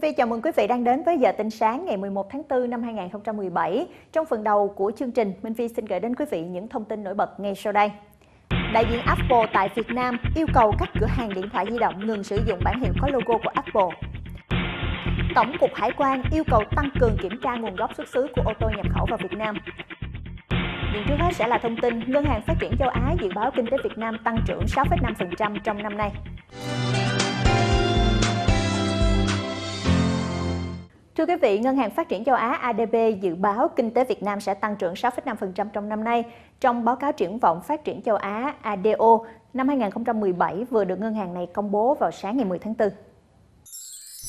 Thanh Vy chào mừng quý vị đang đến với giờ tin sáng ngày 11 tháng 4 năm 2017. Trong phần đầu của chương trình, Minh Vy xin gửi đến quý vị những thông tin nổi bật ngay sau đây. Đại diện Apple tại Việt Nam yêu cầu các cửa hàng điện thoại di động ngừng sử dụng bản hiệu có logo của Apple. Tổng cục Hải quan yêu cầu tăng cường kiểm tra nguồn gốc xuất xứ của ô tô nhập khẩu vào Việt Nam. Nhưng trước hết sẽ là thông tin Ngân hàng Phát triển Châu Á dự báo kinh tế Việt Nam tăng trưởng 6,5% trong năm nay. Thưa quý vị, Ngân hàng Phát triển Châu Á ADB dự báo kinh tế Việt Nam sẽ tăng trưởng 6,5% trong năm nay. Trong báo cáo triển vọng Phát triển Châu Á ADO năm 2017 vừa được ngân hàng này công bố vào sáng ngày 10 tháng 4.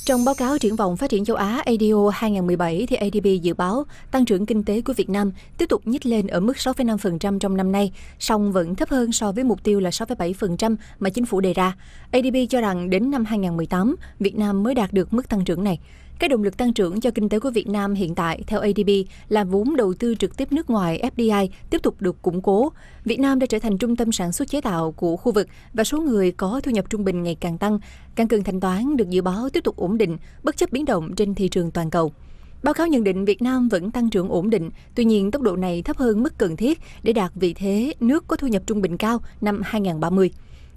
Trong báo cáo triển vọng phát triển châu Á ADO 2017 thì ADB dự báo tăng trưởng kinh tế của Việt Nam tiếp tục nhích lên ở mức 6,5% trong năm nay, song vẫn thấp hơn so với mục tiêu là 6,7% mà chính phủ đề ra. ADB cho rằng đến năm 2018, Việt Nam mới đạt được mức tăng trưởng này. Cái động lực tăng trưởng cho kinh tế của Việt Nam hiện tại, theo ADB, là vốn đầu tư trực tiếp nước ngoài FDI tiếp tục được củng cố. Việt Nam đã trở thành trung tâm sản xuất chế tạo của khu vực và số người có thu nhập trung bình ngày càng tăng. Căn cường thanh toán được dự báo tiếp tục ổn định, bất chấp biến động trên thị trường toàn cầu. Báo cáo nhận định Việt Nam vẫn tăng trưởng ổn định, tuy nhiên tốc độ này thấp hơn mức cần thiết để đạt vị thế nước có thu nhập trung bình cao năm 2030.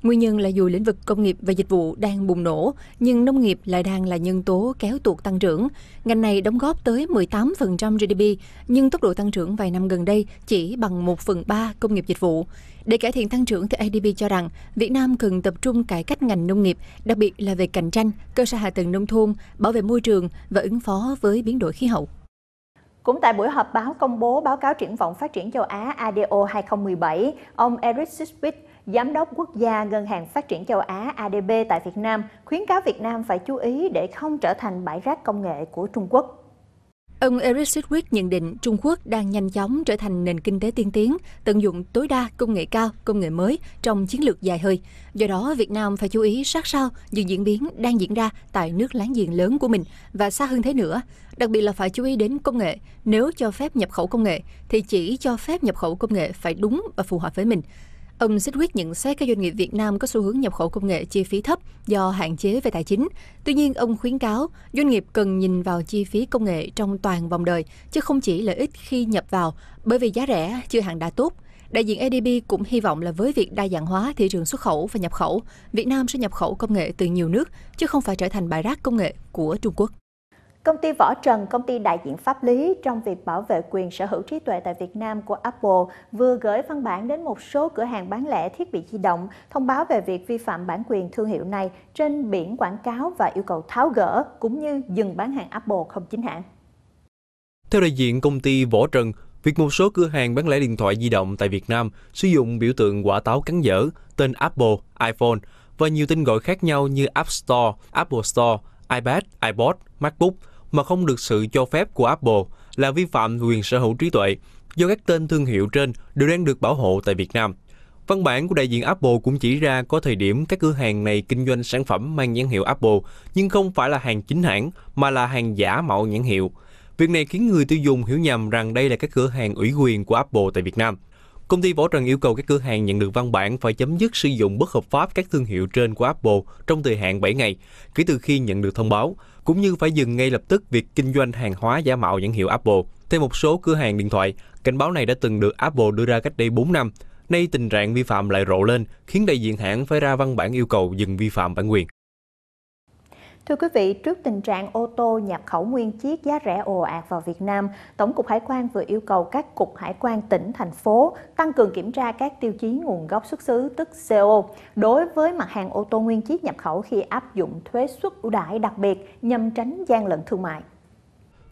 Nguyên nhân là dù lĩnh vực công nghiệp và dịch vụ đang bùng nổ, nhưng nông nghiệp lại đang là nhân tố kéo tuột tăng trưởng. Ngành này đóng góp tới 18% GDP, nhưng tốc độ tăng trưởng vài năm gần đây chỉ bằng 1 phần 3 công nghiệp dịch vụ. Để cải thiện tăng trưởng thì ADB cho rằng Việt Nam cần tập trung cải cách ngành nông nghiệp, đặc biệt là về cạnh tranh, cơ sở hạ tầng nông thôn, bảo vệ môi trường và ứng phó với biến đổi khí hậu. Cũng tại buổi họp báo công bố báo cáo triển vọng phát triển châu Á ADO 2017, ông Eric Siswit, Giám đốc quốc gia Ngân hàng Phát triển Châu Á ADB tại Việt Nam khuyến cáo Việt Nam phải chú ý để không trở thành bãi rác công nghệ của Trung Quốc. Ông Eric Sidwick nhận định Trung Quốc đang nhanh chóng trở thành nền kinh tế tiên tiến, tận dụng tối đa công nghệ cao, công nghệ mới trong chiến lược dài hơi. Do đó, Việt Nam phải chú ý sát sao những diễn biến đang diễn ra tại nước láng giềng lớn của mình và xa hơn thế nữa. Đặc biệt là phải chú ý đến công nghệ. Nếu cho phép nhập khẩu công nghệ, thì chỉ cho phép nhập khẩu công nghệ phải đúng và phù hợp với mình. Ông Sidwick nhận xét các doanh nghiệp Việt Nam có xu hướng nhập khẩu công nghệ chi phí thấp do hạn chế về tài chính. Tuy nhiên, ông khuyến cáo doanh nghiệp cần nhìn vào chi phí công nghệ trong toàn vòng đời, chứ không chỉ lợi ích khi nhập vào, bởi vì giá rẻ chưa hẳn đã tốt. Đại diện ADB cũng hy vọng là với việc đa dạng hóa thị trường xuất khẩu và nhập khẩu, Việt Nam sẽ nhập khẩu công nghệ từ nhiều nước, chứ không phải trở thành bài rác công nghệ của Trung Quốc. Công ty Võ Trần, công ty đại diện pháp lý trong việc bảo vệ quyền sở hữu trí tuệ tại Việt Nam của Apple vừa gửi văn bản đến một số cửa hàng bán lẻ thiết bị di động thông báo về việc vi phạm bản quyền thương hiệu này trên biển quảng cáo và yêu cầu tháo gỡ cũng như dừng bán hàng Apple không chính hãng. Theo đại diện công ty Võ Trần, việc một số cửa hàng bán lẻ điện thoại di động tại Việt Nam sử dụng biểu tượng quả táo cắn dở tên Apple, iPhone và nhiều tên gọi khác nhau như App Store, Apple Store, iPad, iPod, MacBook – mà không được sự cho phép của Apple là vi phạm quyền sở hữu trí tuệ do các tên thương hiệu trên đều đang được bảo hộ tại Việt Nam. Văn bản của đại diện Apple cũng chỉ ra có thời điểm các cửa hàng này kinh doanh sản phẩm mang nhãn hiệu Apple nhưng không phải là hàng chính hãng mà là hàng giả mạo nhãn hiệu. Việc này khiến người tiêu dùng hiểu nhầm rằng đây là các cửa hàng ủy quyền của Apple tại Việt Nam. Công ty Võ Trần yêu cầu các cửa hàng nhận được văn bản phải chấm dứt sử dụng bất hợp pháp các thương hiệu trên của Apple trong thời hạn 7 ngày kể từ khi nhận được thông báo cũng như phải dừng ngay lập tức việc kinh doanh hàng hóa giả mạo nhãn hiệu Apple. Theo một số cửa hàng điện thoại, cảnh báo này đã từng được Apple đưa ra cách đây 4 năm. Nay tình trạng vi phạm lại rộ lên, khiến đại diện hãng phải ra văn bản yêu cầu dừng vi phạm bản quyền. Thưa quý vị, trước tình trạng ô tô nhập khẩu nguyên chiếc giá rẻ ồ ạt vào Việt Nam, Tổng cục Hải quan vừa yêu cầu các cục hải quan tỉnh, thành phố tăng cường kiểm tra các tiêu chí nguồn gốc xuất xứ tức CO đối với mặt hàng ô tô nguyên chiếc nhập khẩu khi áp dụng thuế suất ưu đãi đặc biệt nhằm tránh gian lận thương mại.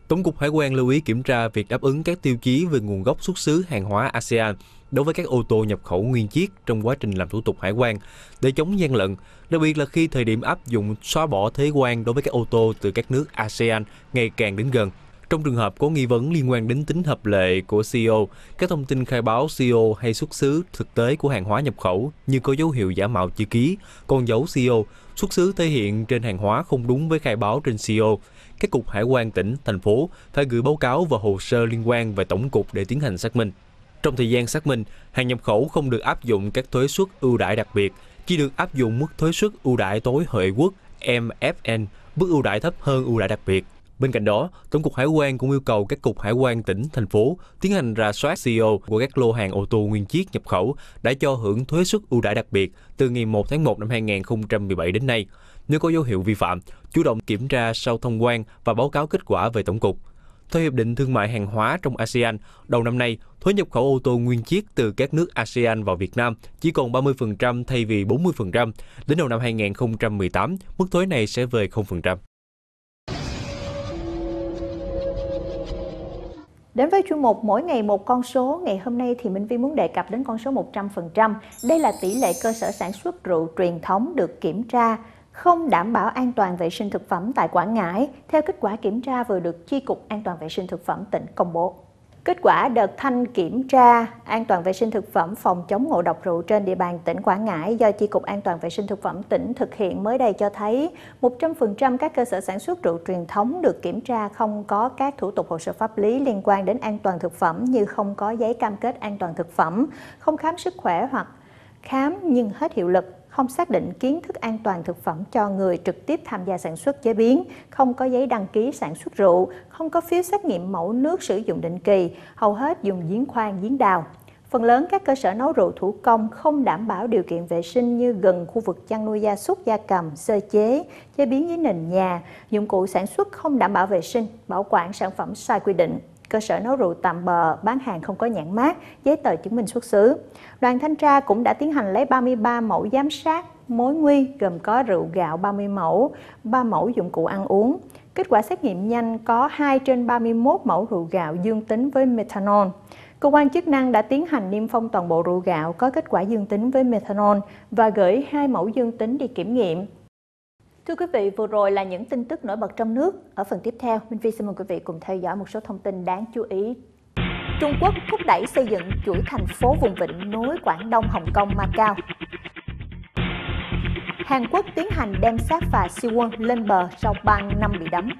Tổng cục Hải quan lưu ý kiểm tra việc đáp ứng các tiêu chí về nguồn gốc xuất xứ hàng hóa ASEAN đối với các ô tô nhập khẩu nguyên chiếc trong quá trình làm thủ tục hải quan để chống gian lận, đặc biệt là khi thời điểm áp dụng xóa bỏ thuế quan đối với các ô tô từ các nước ASEAN ngày càng đến gần. Trong trường hợp có nghi vấn liên quan đến tính hợp lệ của CEO, các thông tin khai báo CEO hay xuất xứ thực tế của hàng hóa nhập khẩu như có dấu hiệu giả mạo chữ ký, con dấu CEO, xuất xứ thể hiện trên hàng hóa không đúng với khai báo trên CEO. Các cục hải quan tỉnh, thành phố phải gửi báo cáo và hồ sơ liên quan về tổng cục để tiến hành xác minh. Trong thời gian xác minh, hàng nhập khẩu không được áp dụng các thuế suất ưu đãi đặc biệt, chỉ được áp dụng mức thuế suất ưu đãi tối hợi quốc MFN, mức ưu đãi thấp hơn ưu đãi đặc biệt. Bên cạnh đó, Tổng cục Hải quan cũng yêu cầu các cục hải quan tỉnh, thành phố tiến hành rà soát CO e của các lô hàng ô tô nguyên chiếc nhập khẩu đã cho hưởng thuế suất ưu đãi đặc biệt từ ngày 1 tháng 1 năm 2017 đến nay. Nếu có dấu hiệu vi phạm, chủ động kiểm tra sau thông quan và báo cáo kết quả về Tổng cục. Theo Hiệp định Thương mại Hàng hóa trong ASEAN, đầu năm nay, thuế nhập khẩu ô tô nguyên chiếc từ các nước ASEAN vào Việt Nam chỉ còn 30% thay vì 40%. Đến đầu năm 2018, mức thuế này sẽ về 0%. Đến với chuyên mục Mỗi ngày một con số, ngày hôm nay thì Minh Vi muốn đề cập đến con số 100%. Đây là tỷ lệ cơ sở sản xuất rượu truyền thống được kiểm tra không đảm bảo an toàn vệ sinh thực phẩm tại Quảng Ngãi theo kết quả kiểm tra vừa được Chi cục An toàn vệ sinh thực phẩm tỉnh công bố. Kết quả đợt thanh kiểm tra an toàn vệ sinh thực phẩm phòng chống ngộ độc rượu trên địa bàn tỉnh Quảng Ngãi do Chi cục An toàn vệ sinh thực phẩm tỉnh thực hiện mới đây cho thấy 100% các cơ sở sản xuất rượu truyền thống được kiểm tra không có các thủ tục hồ sơ pháp lý liên quan đến an toàn thực phẩm như không có giấy cam kết an toàn thực phẩm, không khám sức khỏe hoặc khám nhưng hết hiệu lực không xác định kiến thức an toàn thực phẩm cho người trực tiếp tham gia sản xuất chế biến, không có giấy đăng ký sản xuất rượu, không có phiếu xét nghiệm mẫu nước sử dụng định kỳ, hầu hết dùng giếng khoan, giếng đào. Phần lớn các cơ sở nấu rượu thủ công không đảm bảo điều kiện vệ sinh như gần khu vực chăn nuôi gia súc, gia cầm, sơ chế, chế biến dưới nền nhà, dụng cụ sản xuất không đảm bảo vệ sinh, bảo quản sản phẩm sai quy định cơ sở nấu rượu tạm bờ, bán hàng không có nhãn mát, giấy tờ chứng minh xuất xứ. Đoàn thanh tra cũng đã tiến hành lấy 33 mẫu giám sát mối nguy gồm có rượu gạo 30 mẫu, 3 mẫu dụng cụ ăn uống. Kết quả xét nghiệm nhanh có 2 trên 31 mẫu rượu gạo dương tính với methanol. Cơ quan chức năng đã tiến hành niêm phong toàn bộ rượu gạo có kết quả dương tính với methanol và gửi hai mẫu dương tính đi kiểm nghiệm. Thưa quý vị, vừa rồi là những tin tức nổi bật trong nước. Ở phần tiếp theo, Minh Phi xin mời quý vị cùng theo dõi một số thông tin đáng chú ý. Trung Quốc thúc đẩy xây dựng chuỗi thành phố vùng vịnh nối Quảng Đông, Hồng Kông, Macau. Hàn Quốc tiến hành đem sát phà Siwon lên bờ sau 3 năm bị đắm.